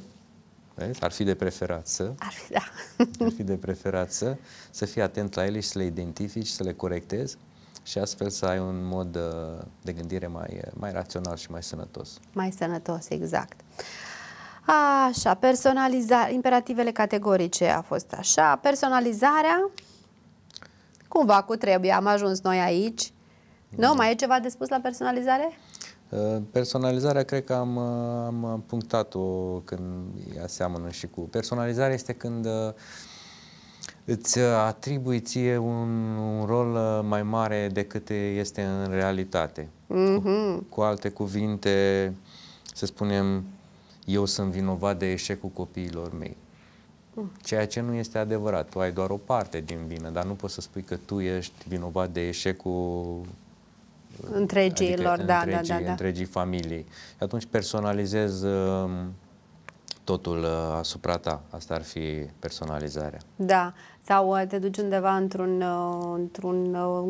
Vezi? Ar fi de preferat să. Ar fi, da. Ar fi de preferat să, să fii atent la ele și să le identifici, să le corectezi și astfel să ai un mod uh, de gândire mai, uh, mai rațional și mai sănătos. Mai sănătos, exact. Așa, personalizare, imperativele categorice a fost așa. Personalizarea, cumva cu trebuie, am ajuns noi aici. Nu? Da. Mai e ceva de spus la personalizare? Uh, personalizarea, cred că am, uh, am uh, punctat-o când ea seamănă și cu. Personalizarea este când îți atribui ție un, un rol mai mare decât este în realitate. Mm-hmm. Cu, mhm. cu alte cuvinte, să spunem, eu sunt vinovat de eșecul copiilor mei. Mm. Ceea ce nu este adevărat. Tu ai doar o parte din vină, dar nu poți să spui că tu ești vinovat de eșecul uh, întregii, adică, da, da, întregii, da, da, da. întregii familii. Și atunci personalizez um, totul uh, asupra ta. Asta ar fi personalizarea. Da. Sau uh, te duci undeva într-un, într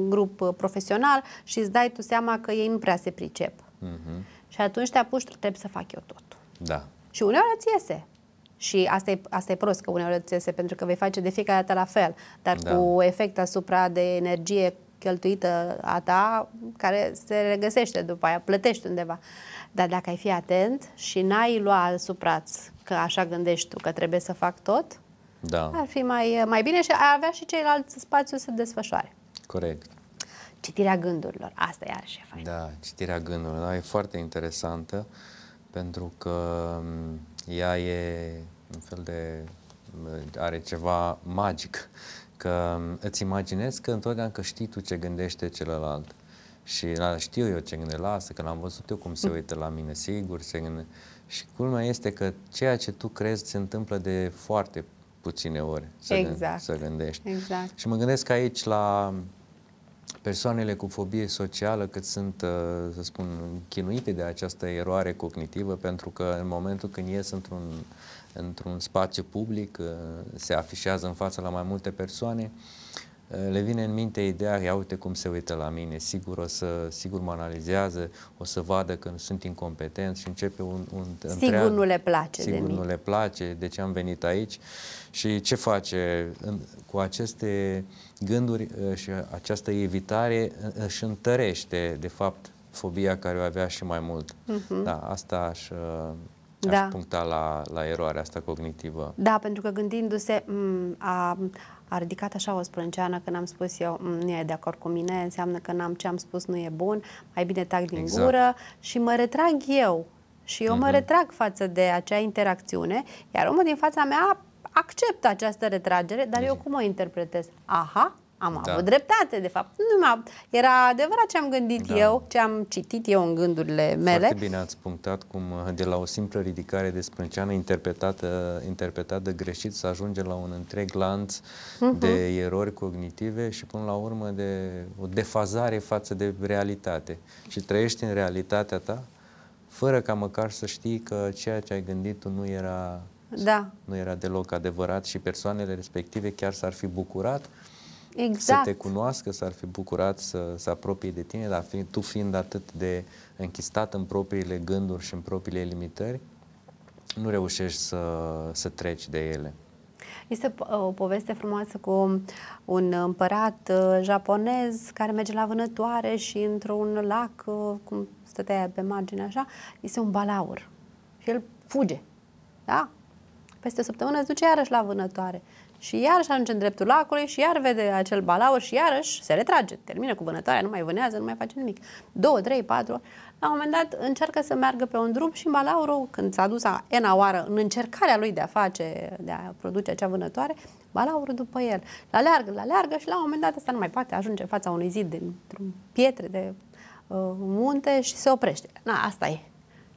grup profesional și îți dai tu seama că ei nu prea se pricep. Uh-huh. Și atunci te apuci, trebuie să fac eu totul. Da. Și uneori îți iese. Și asta e, asta e prost că uneori îți iese, pentru că vei face de fiecare dată la fel, dar da. cu efect asupra de energie cheltuită a ta, care se regăsește după aia, plătești undeva. Dar dacă ai fi atent și n-ai lua asupraț că așa gândești tu, că trebuie să fac tot, da. ar fi mai, mai bine și ar avea și ceilalți spațiu să desfășoare. Corect. Citirea gândurilor, asta e iarăși e fain. Da, citirea gândurilor, da, e foarte interesantă. Uh, pentru că mm, ea e un fel de mm, are ceva magic, că mm, îți imaginezi că întotdeauna că știi tu ce gândește celălalt. Și la, știu eu ce gândește, lasă, că l-am văzut eu cum se uită la mine, sigur se gânde. Și culmea este că ceea ce tu crezi se întâmplă de foarte puține ori să, exact. gând, să gândești. Exact. Și mă gândesc aici la persoanele cu fobie socială cât sunt, uh, să spun, chinuite de această eroare cognitivă, pentru că în momentul când ies într-un, într-un spațiu public, uh, se afișează în fața la mai multe persoane, Eh, le vine în minte ideea, ia uite cum se uită la mine, sigur, o să, sigur mă analizează, o să vadă că sunt incompetent și începe un, un Sigur nu le place Sigur de nu mine. le place, de ce am venit aici și ce face în, cu aceste gânduri eh, și această evitare eh, își întărește, de fapt, fobia care o avea și mai mult. Uh-huh. Da, asta aș da. aș puncta la, la eroarea asta cognitivă. Da, pentru că gândindu-se mm, a, a ridicat așa o sprânceană când am spus eu mm, nu e de acord cu mine, înseamnă că n-am ce am spus nu e bun, mai bine tac din exact. gură și mă retrag eu. Și eu mm-hmm. mă mhm. retrag față de acea interacțiune, iar omul din fața mea acceptă această retragere, dar eu cum o interpretez? Aha, am da. avut dreptate, de fapt. Nu m Era adevărat ce am gândit da. eu, ce am citit eu în gândurile mele. Foarte bine ați punctat cum uh, de la o simplă ridicare de sprânceană interpretată, interpretată greșit să ajunge la un întreg lanț uh-huh. de erori cognitive și până la urmă de o defazare față de realitate. Și trăiești în realitatea ta fără ca măcar să știi că ceea ce ai gândit tu nu era da. nu era deloc adevărat și persoanele respective chiar s-ar fi bucurat exact. să te cunoască, s-ar fi bucurat să se apropie de tine, dar fi, tu fiind atât de închistat în propriile gânduri și în propriile limitări, nu reușești să, să treci de ele. Este uh, o poveste frumoasă cu un împărat uh, japonez care merge la vânătoare și într-un lac, uh, cum stătea pe margine așa, este un balaur. Și el fuge. Da? Peste o săptămână se duce iarăși la vânătoare. Și iarăși ajunge în dreptul lacului și iar vede acel balaur și iarăși se retrage. Termină cu vânătoarea, nu mai vânează, nu mai face nimic. Două, trei, patru. La un moment dat încearcă să meargă pe un drum și balaurul, când s-a dus în oară în încercarea lui de a face, de a produce acea vânătoare, balaurul după el. La leargă, la leargă și la un moment dat asta nu mai poate, ajunge în fața unui zid din un pietre de uh, munte și se oprește. Na, asta e.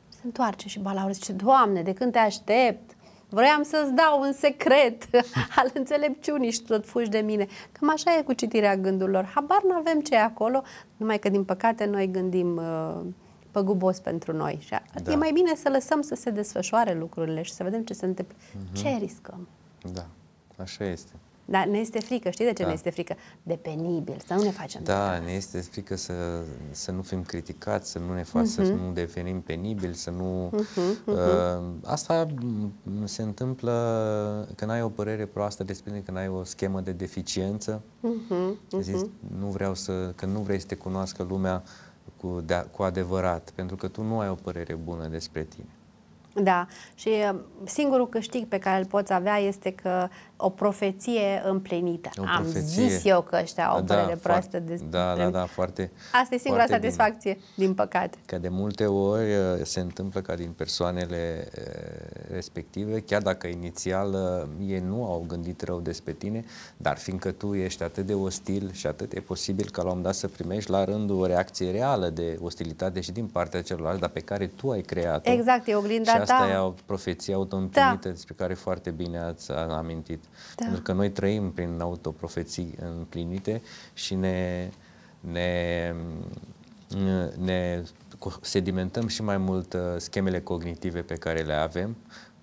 Se întoarce și balaurul zice, Doamne, de când te aștept? Vroiam să-ți dau un secret al înțelepciunii și tot fugi de mine. Cam așa e cu citirea gândurilor. Habar nu avem ce e acolo, numai că din păcate noi gândim uh, păgubos pentru noi. Și da. E mai bine să lăsăm să se desfășoare lucrurile și să vedem ce se întâmplă. Uh-huh. Ce riscăm? Da, așa este. Dar ne este frică, știi de ce da. ne este frică? De penibil, să nu ne facem Da, ne este frică să, să nu fim criticați, să nu ne facem, uh-huh. să mhm. nu devenim penibili, să nu... Uh-huh, uh-huh. Uh, mhm. asta mm, se întâmplă când ai o părere proastă despre tine, când ai o schemă de deficiență. Uh-huh, uh-huh. Zici, nu vreau să, că nu vrei să te cunoască lumea cu, de, cu adevărat, pentru că tu nu ai o părere bună despre tine. Da, și uh, singurul câștig pe care îl poți avea este că o profeție împlinită. O profeție. Am zis eu că ăștia au da, părere da, proastă despre Da, da, da, foarte Asta e singura satisfacție, bine. din păcate. Că de multe ori uh, se întâmplă ca din persoanele uh, respective, chiar dacă inițial ei nu au gândit rău despre tine, dar fiindcă tu ești atât de ostil și atât e posibil că la un moment dat să primești la rândul o reacție reală de ostilitate și din partea celorlalți, dar pe care tu ai creat-o. Exact, e oglinda da. Asta da. e o profeție autoîmplinită da. despre care foarte bine ați amintit. Da. Pentru că noi trăim prin autoprofeții împlinite și ne, ne, ne sedimentăm și mai mult uh, schemele cognitive pe care le avem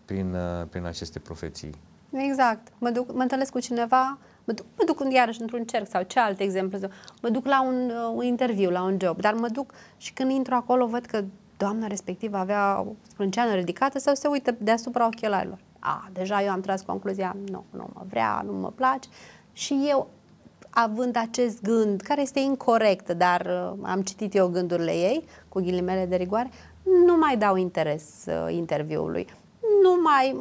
prin, uh, prin aceste profeții. Exact. Mă, duc, mă întâlnesc cu cineva, mă duc, mă duc iarăși într-un cerc sau ce alt exemplu, mă duc la un, uh, un interviu, la un job, dar mă duc și când intru acolo văd că doamna respectivă avea o sprânceană ridicată sau se uită deasupra ochelarilor. A, deja eu am tras concluzia, nu, nu mă vrea, nu mă place și eu având acest gând, care este incorrect, dar uh, am citit eu gândurile ei, cu ghilimele de rigoare, nu mai dau interes uh, interviului nu mai,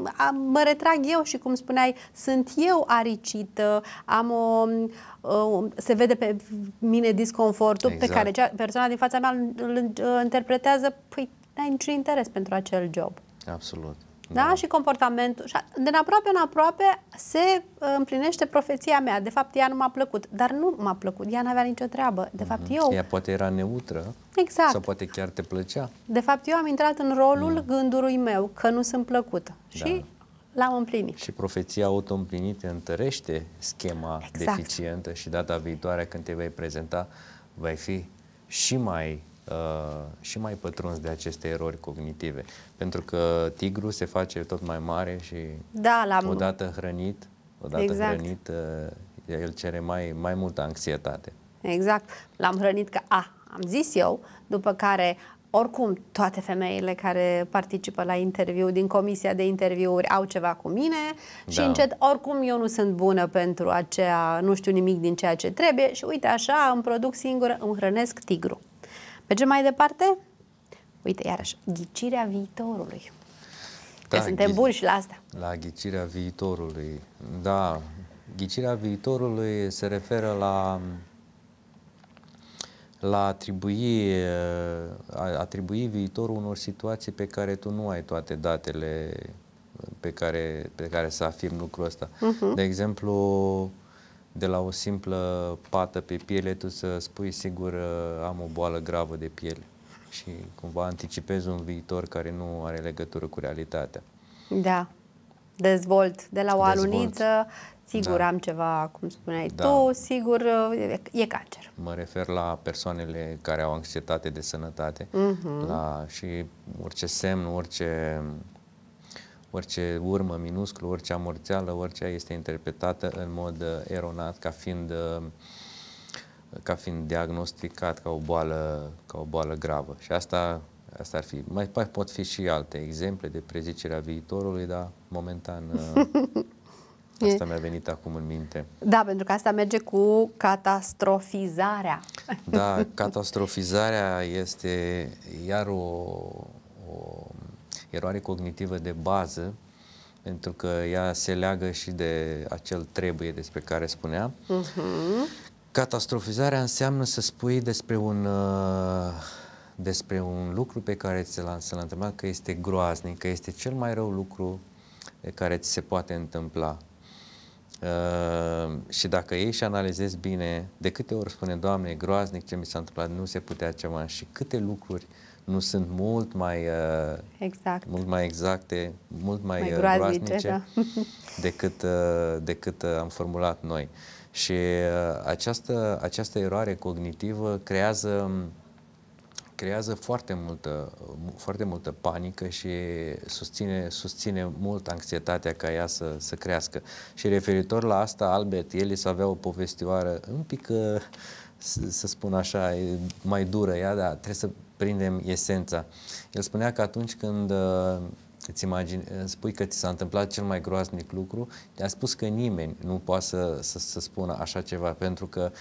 mă retrag eu și cum spuneai, sunt eu aricită, am o, se vede pe mine disconfortul exact. pe care cea, persoana din fața mea îl interpretează, păi n-ai niciun interes pentru acel job. Absolut. Da? da? Și comportamentul. Și de aproape în aproape se uh, împlinește profeția mea. De fapt, ea nu m-a plăcut. Dar nu m-a plăcut. Ea n-avea nicio treabă. De mhm. fapt, eu... Ea poate era neutră. Exact. Sau poate chiar te plăcea. De fapt, eu am intrat în rolul mm. gândului meu că nu sunt plăcut. Da. Și l-am împlinit. Și profeția auto-împlinită întărește schema exact. deficientă și data viitoare când te vei prezenta, vei fi și mai Uh, și mai pătruns de aceste erori cognitive. Pentru că tigru se face tot mai mare și da, odată hrănit, odată exact. hrănit, uh, el cere mai, mai multă anxietate. Exact. L-am hrănit că, a, am zis eu, după care oricum toate femeile care participă la interviu din comisia de interviuri au ceva cu mine da. și încet oricum eu nu sunt bună pentru aceea, nu știu nimic din ceea ce trebuie și uite așa îmi produc singură, îmi hrănesc tigru. Mergem mai departe? Uite, iarăși, ghicirea viitorului. Da, că suntem buni și la asta. La ghicirea viitorului, da. Ghicirea viitorului se referă la la atribui, atribui viitorul unor situații pe care tu nu ai toate datele pe care, pe care să afirm lucrul ăsta. Uh-huh. De exemplu, de la o simplă pată pe piele, tu să spui, sigur, uh, am o boală gravă de piele și cumva anticipezi un viitor care nu are legătură cu realitatea. Da, dezvolt de la o dezvolt. aluniță, sigur da. am ceva, cum spuneai da. tu, sigur uh, e, cancer. Mă refer la persoanele care au anxietate de sănătate, uh mhm. -huh. la și orice semn, orice orice urmă minusculă, orice amorțeală, orice este interpretată în mod uh, eronat ca fiind, uh, ca fiind diagnosticat ca o boală, ca o boală gravă. Și asta, asta ar fi. Mai pot fi și alte exemple de prezicerea viitorului, dar momentan uh, Asta mi-a venit acum în minte. Da, pentru că asta merge cu catastrofizarea. Da, catastrofizarea este iar o, o eroare cognitivă de bază, pentru că ea se leagă și de acel trebuie despre care spunea. Uh-huh. Catastrofizarea înseamnă să spui despre un, uh, despre un lucru pe care ți l-a, întâmplat că este groaznic, că este cel mai rău lucru care ți se poate întâmpla. Uh, și dacă ei și analizezi bine, de câte ori spune, Doamne, groaznic ce mi s-a întâmplat, nu se putea ceva și câte lucruri uh, nu sunt mult mai, uh, exact. mult mai exacte, mult mai, mai uh, groaznice, groaznice da. decât, uh, decât uh, am formulat noi. Și uh, această, această eroare cognitivă creează, creează foarte, multă, foarte multă panică și susține, susține mult anxietatea ca ea să, să crească. Și referitor la asta, Albert Ellis avea o povestioară un pic... Uh, să spun așa, mai dură ea, dar trebuie să prindem esența. El spunea că atunci când uh, îți imagine, spui că ți s-a întâmplat cel mai groaznic lucru, te-a spus că nimeni nu poate să, să, să spună așa ceva, pentru că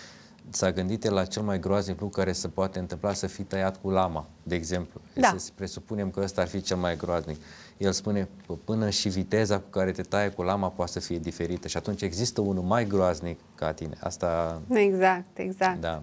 s-a gândit la cel mai groaznic lucru care se poate întâmpla, să fii tăiat cu lama, de exemplu. Da. Să presupunem că ăsta ar fi cel mai groaznic. El spune, până și viteza cu care te taie cu lama poate să fie diferită și atunci există unul mai groaznic ca tine. Asta... Exact, exact. Da.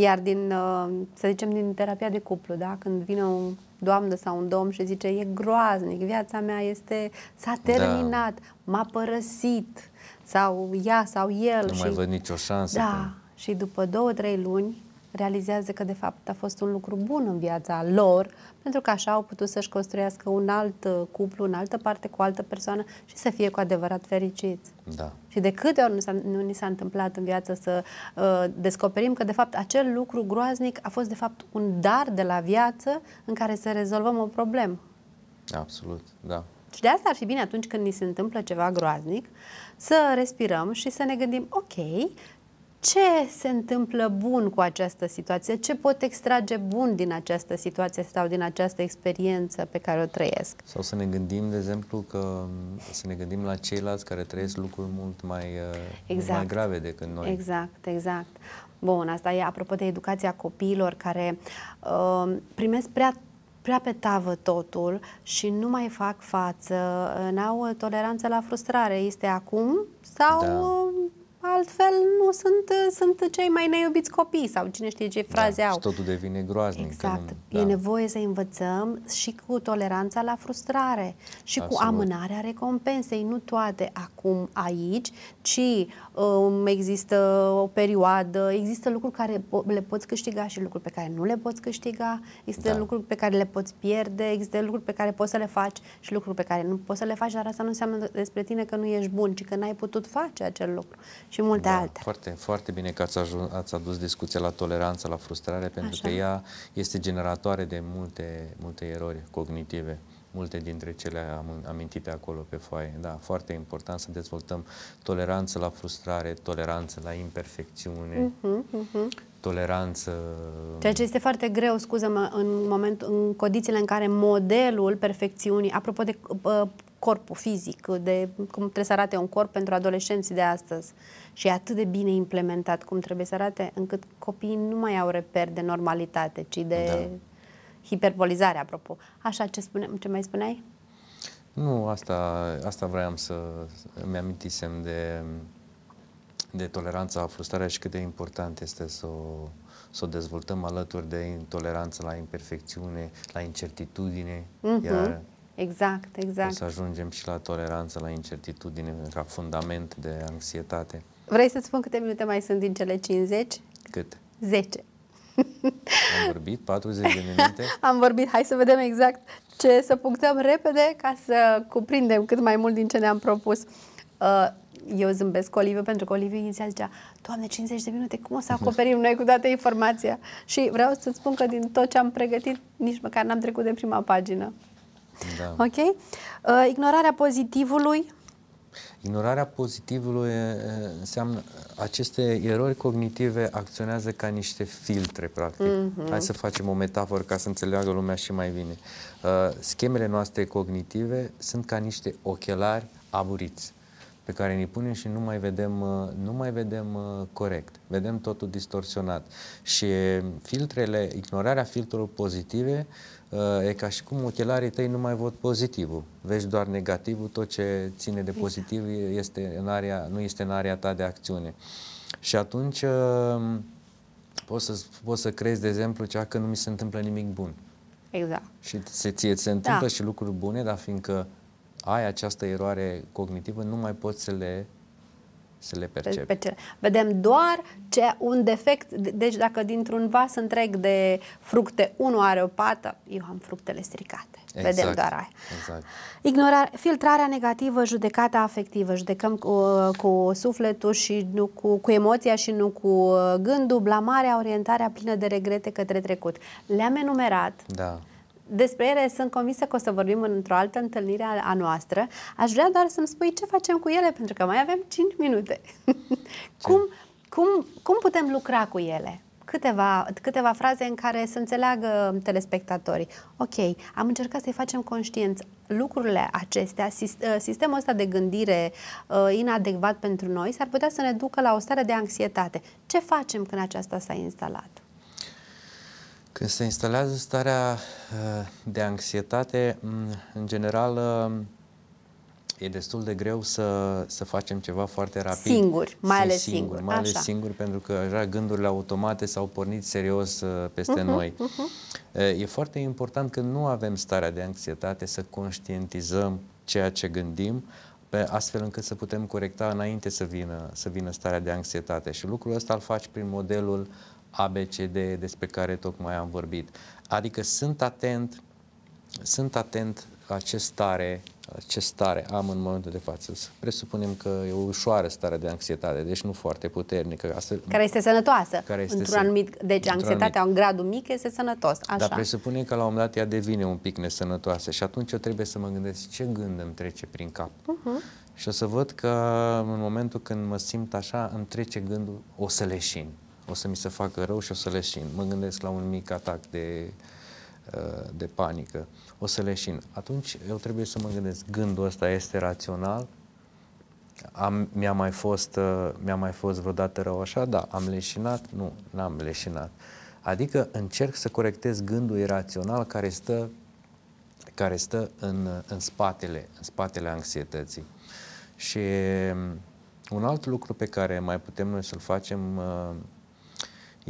Iar din, uh, să zicem, din terapia de cuplu, da? când vine o doamnă sau un domn și zice e groaznic, viața mea este, s-a da. terminat, da. m-a părăsit sau ea sau el. Nu și, mai văd nicio șansă. Da, că... și după două, trei luni realizează că de fapt a fost un lucru bun în viața lor, pentru că așa au putut să-și construiască un alt uh, cuplu, în altă parte, cu o altă persoană și să fie cu adevărat fericiți. Da. Și de câte ori nu, s-a, nu ni s-a întâmplat în viață să uh, descoperim că de fapt acel lucru groaznic a fost de fapt un dar de la viață în care să rezolvăm o problemă. Absolut, da. Și de asta ar fi bine atunci când ni se întâmplă ceva groaznic să respirăm și să ne gândim, ok, ce se întâmplă bun cu această situație, ce pot extrage bun din această situație sau din această experiență pe care o trăiesc. Sau să ne gândim, de exemplu, că să ne gândim la ceilalți care trăiesc lucruri mult mai, uh, exact. mai grave decât noi. Exact, exact. Bun, asta e apropo de educația copiilor care uh, primesc prea prea pe tavă totul și nu mai fac față, n-au toleranță la frustrare. Este acum sau da altfel nu sunt, sunt cei mai neiubiți copii sau cine știe ce da, fraze da, au. Și totul devine groaznic. Exact. Nu, e da. nevoie să învățăm și cu toleranța la frustrare și Absolut. cu amânarea recompensei, nu toate acum aici, ci um, există o perioadă, există lucruri care po- le poți câștiga și lucruri pe care nu le poți câștiga, există da. lucruri pe care le poți pierde, există lucruri pe care poți să le faci și lucruri pe care nu poți să le faci, dar asta nu înseamnă despre tine că nu ești bun, ci că n-ai putut face acel lucru. Și și multe da, altele. Foarte, foarte bine că ați, ajuns, ați adus discuția la toleranță, la frustrare, pentru Așa. că ea este generatoare de multe, multe erori cognitive multe dintre cele am, amintite acolo pe foaie. Da, foarte important să dezvoltăm toleranță la frustrare, toleranță la imperfecțiune, uh-huh, uh-huh. toleranță... Ceea ce este foarte greu, scuză-mă, în, în condițiile în care modelul perfecțiunii, apropo de uh, corpul fizic, de cum trebuie să arate un corp pentru adolescenții de astăzi. Și e atât de bine implementat cum trebuie să arate, încât copiii nu mai au reper de normalitate, ci de da. hiperbolizare, apropo. Așa, ce, spune, ce mai spuneai? Nu, asta, asta vreau să mi-amintisem de, de toleranța, frustrarea și cât de important este să o, să o dezvoltăm alături de intoleranță la imperfecțiune, la incertitudine, uh-huh. iar Exact, exact. O să ajungem și la toleranță, la incertitudine, ca fundament de anxietate. Vrei să-ți spun câte minute mai sunt din cele 50? Cât? 10. Am vorbit 40 de minute? Am vorbit, hai să vedem exact ce să punctăm repede ca să cuprindem cât mai mult din ce ne-am propus. Uh, eu zâmbesc cu Olivia pentru că Olivia inițial zicea Doamne, 50 de minute, cum o să acoperim noi cu toată informația? Și vreau să-ți spun că din tot ce am pregătit, nici măcar n-am trecut de prima pagină. Da. Ok? Uh, ignorarea pozitivului? Ignorarea pozitivului înseamnă aceste erori cognitive acționează ca niște filtre, practic. Mm-hmm. Hai să facem o metaforă ca să înțeleagă lumea și mai bine. Uh, schemele noastre cognitive sunt ca niște ochelari aburiți pe care ni punem și nu mai vedem, uh, nu mai vedem uh, corect. Vedem totul distorsionat. Și filtrele, ignorarea filtrelor pozitive uh, Uh, e ca și cum ochelarii tăi nu mai văd pozitivul. Vezi doar negativul, tot ce ține de exact. pozitiv este în area, nu este în area ta de acțiune. Și atunci uh, poți să, poți să crezi, de exemplu, cea că nu mi se întâmplă nimic bun. Exact. Și se, ție se da. întâmplă da. și lucruri bune, dar fiindcă ai această eroare cognitivă, nu mai poți să le să le percep. Pe, pe Vedem doar ce, un defect, deci dacă dintr-un vas întreg de fructe unul are o pată, eu am fructele stricate. Exact. Vedem doar aia. Exact. Ignorare, filtrarea negativă, judecata afectivă. Judecăm cu, cu sufletul și nu cu, cu emoția și nu cu uh, gândul, blamarea, orientarea plină de regrete către trecut. Le-am enumerat. Da despre ele sunt convinsă că o să vorbim într-o altă întâlnire a noastră. Aș vrea doar să-mi spui ce facem cu ele, pentru că mai avem 5 minute. cum, cum, cum putem lucra cu ele? Câteva, câteva fraze în care să înțeleagă telespectatorii. Ok, am încercat să-i facem conștienți. Lucrurile acestea, ă, sistemul ăsta de gândire ă, inadecvat pentru noi, s-ar putea să ne ducă la o stare de anxietate. Ce facem când aceasta s-a instalat? Când se instalează starea ă, de anxietate, în general ă, e destul de greu să, să facem ceva foarte rapid. Singur, mai ales singur. singur mai ales singur, pentru că așa gândurile automate s-au pornit serios ă, peste uh-huh, noi. Uh-huh. E foarte important că nu avem starea de anxietate să conștientizăm ceea ce gândim, pe astfel încât să putem corecta înainte să vină, să vină starea de anxietate. Și lucrul ăsta îl faci prin modelul ABCD despre care tocmai am vorbit. Adică sunt atent, sunt atent la ce stare, la ce stare am în momentul de față. Să presupunem că e o ușoară stare de anxietate, deci nu foarte puternică. Asta, care este sănătoasă. Care este într-un anumit, deci anxietatea anumit. în gradul mic este sănătos. Așa. Dar presupunem că la un moment dat ea devine un pic nesănătoasă și atunci eu trebuie să mă gândesc ce gând îmi trece prin cap. Uh-huh. Și o să văd că în momentul când mă simt așa, îmi trece gândul, o să leșin o să mi se facă rău și o să leșin. Mă gândesc la un mic atac de, uh, de panică, o să leșin. Atunci eu trebuie să mă gândesc, gândul ăsta este rațional? Am, mi-a, mai fost, uh, mi-a mai fost vreodată rău așa? Da, am leșinat? Nu, n-am leșinat. Adică încerc să corectez gândul irațional care stă, care stă în, în, spatele, în spatele anxietății. Și um, un alt lucru pe care mai putem noi să-l facem uh,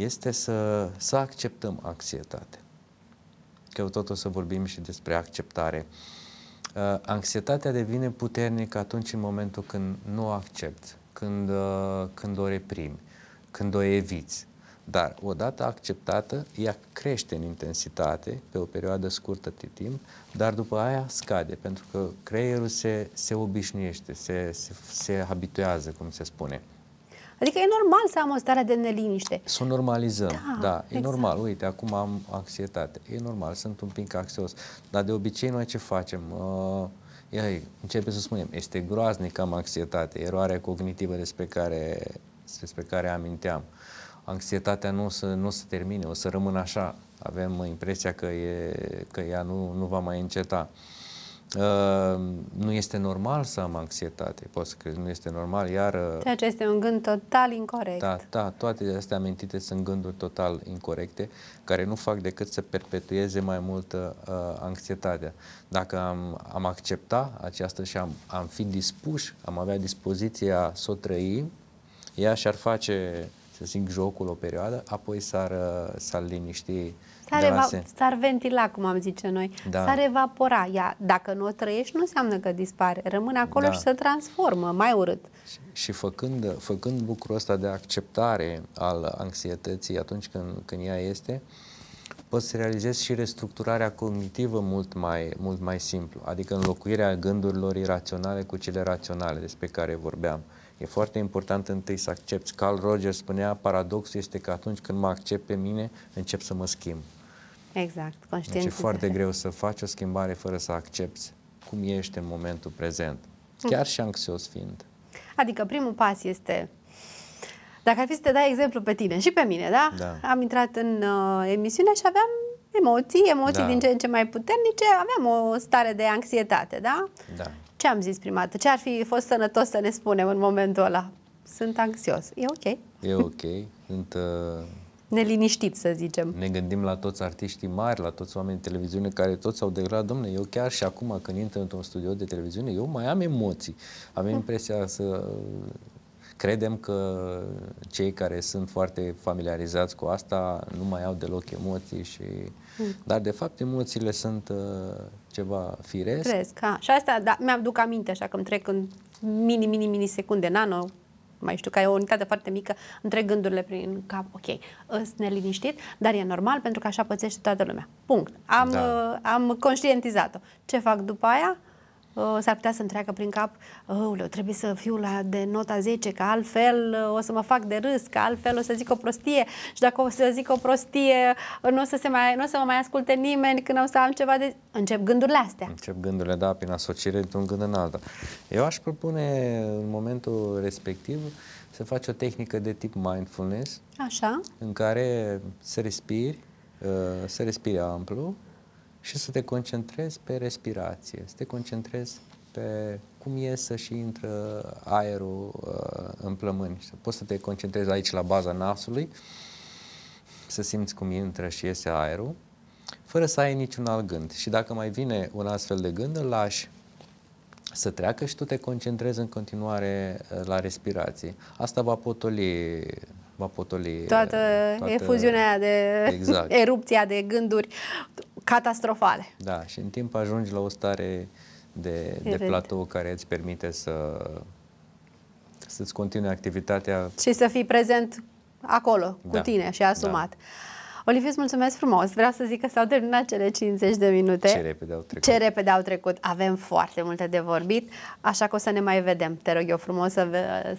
este să, să acceptăm anxietatea. Că tot o să vorbim și despre acceptare. Uh, anxietatea devine puternică atunci în momentul când nu o accept, când, uh, când o reprimi, când o eviți. Dar odată acceptată, ea crește în intensitate pe o perioadă scurtă de timp, dar după aia scade, pentru că creierul se, se obișnuiește, se, se, se habituează, cum se spune. Adică e normal să am o stare de neliniște. Să o normalizăm, da, da exact. e normal. Uite, acum am anxietate, e normal, sunt un pic anxios. Dar de obicei noi ce facem? Uh, Ia, începe să spunem, este groaznic am anxietate, eroarea cognitivă despre care, despre care aminteam. Anxietatea nu o să, nu o să termine, o să rămână așa. Avem impresia că, e, că ea nu, nu va mai înceta. Uh, Ehm, nu este normal să am anxietate, poți să crezi, nu este normal, iar... Uh, Ceea ce este un gând total incorrect. Da, da, toate astea amintite sunt gânduri total incorrecte, care nu fac decât să perpetueze mai mult uh, anxietatea. Dacă am, am accepta aceasta și am, am fi dispuși, am avea dispoziția să o trăim, ea și-ar face, să zic, jocul o perioadă, apoi s-ar, uh, s-ar liniști uh, S-ar, eva- s-ar ventila, cum am zice noi, da. s-ar evapora. Ea, dacă nu o trăiești, nu înseamnă că dispare. Rămâne acolo da. și se transformă, mai urât. Și, și făcând, făcând lucrul ăsta de acceptare al anxietății atunci când, când ea este, poți să realizezi și restructurarea cognitivă mult mai, mult mai simplu, adică înlocuirea gândurilor iraționale cu cele raționale despre care vorbeam. E foarte important întâi să accepti. Carl Rogers spunea, paradoxul este că atunci când mă accept pe mine, încep să mă schimb. Exact, conștientizare. Deci e foarte greu să faci o schimbare fără să accepti cum ești în momentul prezent, chiar și anxios fiind. Adică primul pas este dacă ar fi să te dai exemplu pe tine și pe mine, da? da. Am intrat în uh, emisiune și aveam emoții, emoții da. din ce în ce mai puternice, aveam o stare de anxietate, da? Da. Ce am zis prima dată? Ce ar fi fost sănătos să ne spunem în momentul ăla? Sunt anxios. E ok. E ok. Sunt uh, neliniștit, să zicem. Ne gândim la toți artiștii mari, la toți oamenii de televiziune care toți au degradat. domnule, eu chiar și acum când intru într-un studio de televiziune, eu mai am emoții. Am mm. impresia să credem că cei care sunt foarte familiarizați cu asta nu mai au deloc emoții și mm. dar de fapt emoțiile sunt uh, ceva firesc. Firesc, ha. Și asta da, mi-aduc aminte așa că îmi trec în mini mini mini secunde, nano mai știu, că e o unitate foarte mică, între gândurile prin cap, ok, sunt neliniștit, dar e normal pentru că așa pățește toată lumea. Punct. Am, da. am conștientizat-o. Ce fac după aia? s-ar putea să-mi treacă prin cap, oh, trebuie să fiu la de nota 10, că altfel uh, o să mă fac de râs, că altfel o să zic o prostie și dacă o să zic o prostie, uh, nu o să, se mai, nu o să mă mai asculte nimeni când o să am ceva de... Încep gândurile astea. Încep gândurile, da, prin asociere într un gând în alta. Eu aș propune în momentul respectiv să faci o tehnică de tip mindfulness. Așa. În care să respiri, uh, să respiri amplu, și să te concentrezi pe respirație, să te concentrezi pe cum iese și intră aerul uh, în plămâni. Să poți să te concentrezi aici la baza nasului, să simți cum intră și iese aerul, fără să ai niciun alt gând. Și dacă mai vine un astfel de gând, îl lași să treacă și tu te concentrezi în continuare uh, la respirație. Asta va potoli va potoli toată, toată efuziunea de exact. erupția de gânduri catastrofale. Da, și în timp ajungi la o stare de, de platou care îți permite să să-ți continui activitatea. Și să fii prezent acolo, da. cu tine și asumat. Da. Olivius, mulțumesc frumos. Vreau să zic că s-au terminat cele 50 de minute. Ce repede au trecut. Ce repede au trecut. Avem foarte multe de vorbit, așa că o să ne mai vedem. Te rog eu frumos să,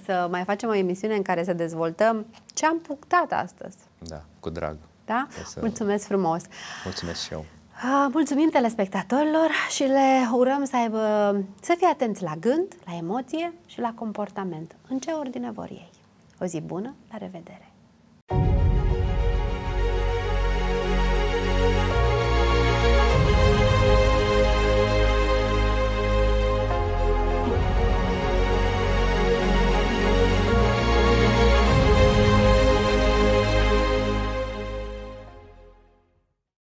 să mai facem o emisiune în care să dezvoltăm ce am punctat astăzi. Da, cu drag. Da? Să... Mulțumesc frumos. Mulțumesc și eu. Ah, mulțumim telespectatorilor și le urăm să, aibă, să fie atenți la gând, la emoție și la comportament, în ce ordine vor ei. O zi bună, la revedere!